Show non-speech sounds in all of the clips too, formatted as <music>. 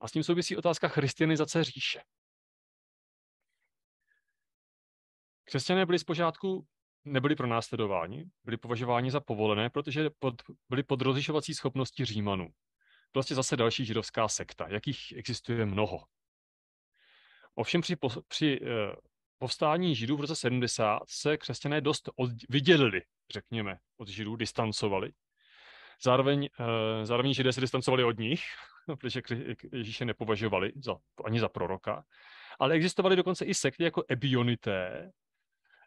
A s tím souvisí otázka christianizace říše. Křesťané byli zpočátku nebyli pronásledováni, byli považováni za povolené, protože pod, byli pod rozlišovací schopností Římanů. Prostě zase další židovská sekta, jakých existuje mnoho. Ovšem při, po, při eh, povstání židů v roce 70 se křesťané dost od, vydělili, řekněme, od židů, distancovali. Zároveň, eh, zároveň židé se distancovali od nich, <laughs> protože Ježíše nepovažovali za, ani za proroka. Ale existovaly dokonce i sekty jako ebionité,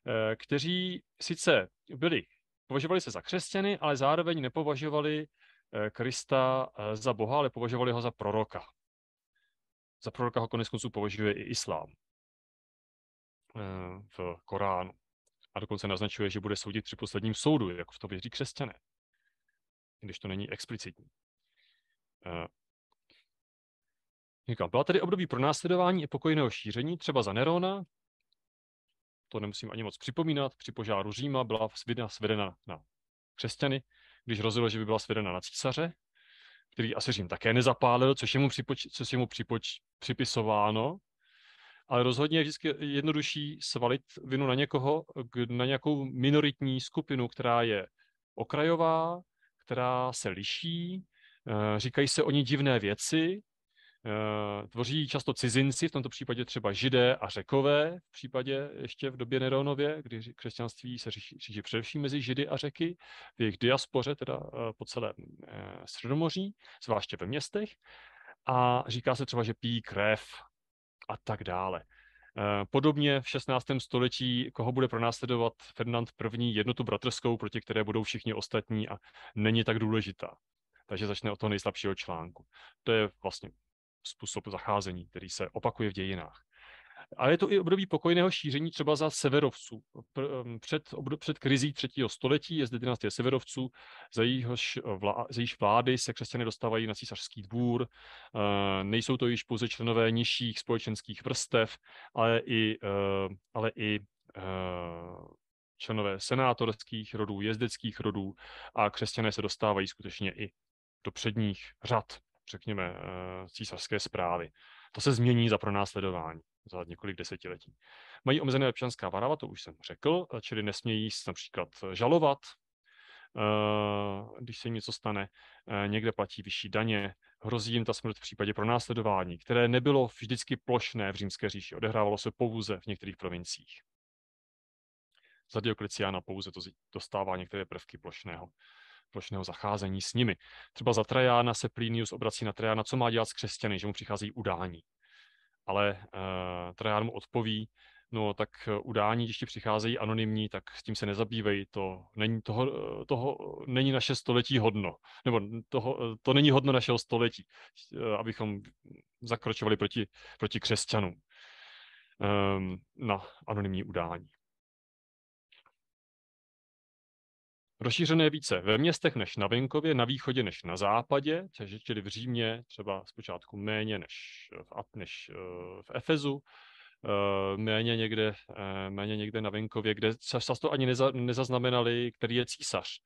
eh, kteří sice byli, považovali se za křesťany, ale zároveň nepovažovali eh, Krista eh, za Boha, ale považovali ho za proroka. Za proroka ho konec konců považuje i islám v Koránu. A dokonce naznačuje, že bude soudit při posledním soudu, jako v to věří křesťané, když to není explicitní. Říkám, byla tady období pro následování i pokojného šíření, třeba za Nerona, to nemusím ani moc připomínat, při požáru Říma byla svedena, svedena na křesťany, když rozhodl, že by byla svedena na císaře, který asi Řím také nezapálil, což je mu, připoč, což je mu připoč, připisováno, ale rozhodně je vždycky jednodušší svalit vinu na někoho, na nějakou minoritní skupinu, která je okrajová, která se liší, eh, říkají se o ní divné věci Eh, tvoří často cizinci, v tomto případě třeba židé a řekové, v případě ještě v době Neronově, kdy křesťanství se šíří především mezi židy a řeky, v jejich diaspoře, teda eh, po celém eh, Středomoří, zvláště ve městech. A říká se třeba, že pí krev a tak dále. Podobně v 16. století, koho bude pronásledovat Ferdinand I. jednotu bratrskou, proti které budou všichni ostatní a není tak důležitá. Takže začne od toho nejslabšího článku. To je vlastně způsob zacházení, který se opakuje v dějinách. Ale je to i období pokojného šíření třeba za severovců. Ehm, před, před krizí třetího století je zde dynastie severovců, za jejíž vlá, vlády se křesťany dostávají na císařský dvůr. Eh, nejsou to již pouze členové nižších společenských vrstev, ale i, eh, ale i eh, členové senátorských rodů, jezdeckých rodů a křesťané se dostávají skutečně i do předních řad řekněme, eh, císařské zprávy. To se změní za pronásledování za několik desetiletí. Mají omezené občanská práva, to už jsem řekl, čili nesmějí například žalovat, eh, když se jim něco stane, eh, někde platí vyšší daně, hrozí jim ta smrt v případě pronásledování, které nebylo vždycky plošné v římské říši, odehrávalo se pouze v některých provinciích. Za Diokleciána pouze to dostává některé prvky plošného plošného zacházení s nimi. Třeba za Trajána se Plinius obrací na Trajána, co má dělat s křesťany, že mu přichází udání. Ale uh, eh, Trajan mu odpoví, no tak eh, udání, když ti přicházejí anonymní, tak s tím se nezabývej, to není, toho, eh, toho není naše století hodno, nebo toho, to není hodno našeho století, abychom zakročovali proti, proti křesťanům um, na anonymní udání. Rozšířené více ve městech než na venkově, na východě než na západě, čili v Římě třeba zpočátku méně než eh, v, než eh, v Efezu, eh, méně někde, méně někde na venkově, kde často ani neza, nezaznamenali, který je císař.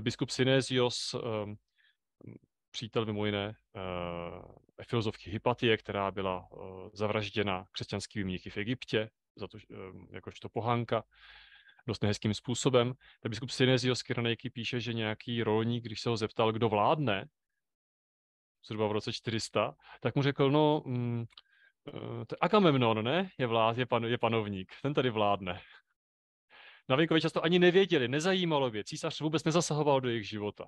Biskup Sinézios přítel mimo jiné filozofky Hypatie, která byla zavražděna křesťanskými mnichy v Egyptě, za to, jakožto pohanka, dost nehezkým způsobem. Ten biskup Synezios Kyrenejky píše, že nějaký rolník, když se ho zeptal, kdo vládne, zhruba v roce 400, tak mu řekl, no, mm, eh, to je Agamemnon, ne? Je, vlád, je, pan, je panovník, ten tady vládne. Na venkově často ani nevěděli, nezajímalo je, císař vůbec nezasahoval do jejich života.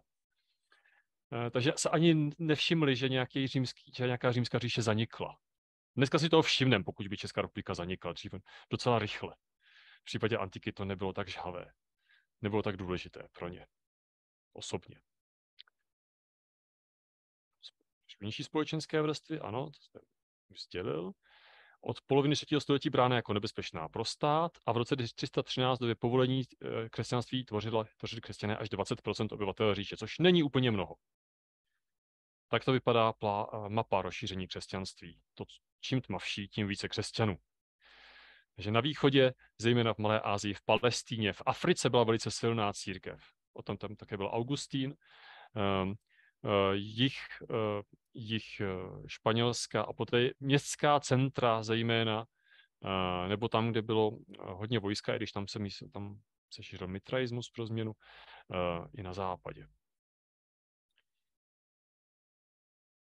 Eh, takže se ani nevšimli, že, nějaký římský, že nějaká římská říše zanikla. Dneska si toho všimneme, pokud by Česká republika zanikla dřív, docela rychle. V případě antiky to nebylo tak žhavé, nebylo tak důležité pro ně osobně. Nižší společenské vrstvy, ano, to jsem sdělil. Od poloviny 3. století brána jako nebezpečná pro stát a v roce 313 době povolení eh, křesťanství tvořila, tvořili křesťané až 20 obyvatel říše, což není úplně mnoho. Tak to vypadá plá, eh, mapa rozšíření křesťanství. To, čím tmavší, tím více křesťanů že na východě, zejména v Malé Asii, v Palestíně, v Africe byla velice silná církev. O tom tam také byl Augustín. Ehm, eh, jich, eh, jich eh, španělská a poté městská centra zejména, nebo tam, kde bylo hodně vojska, i když tam se, tam se šířil mitraismus pro změnu, i na západě.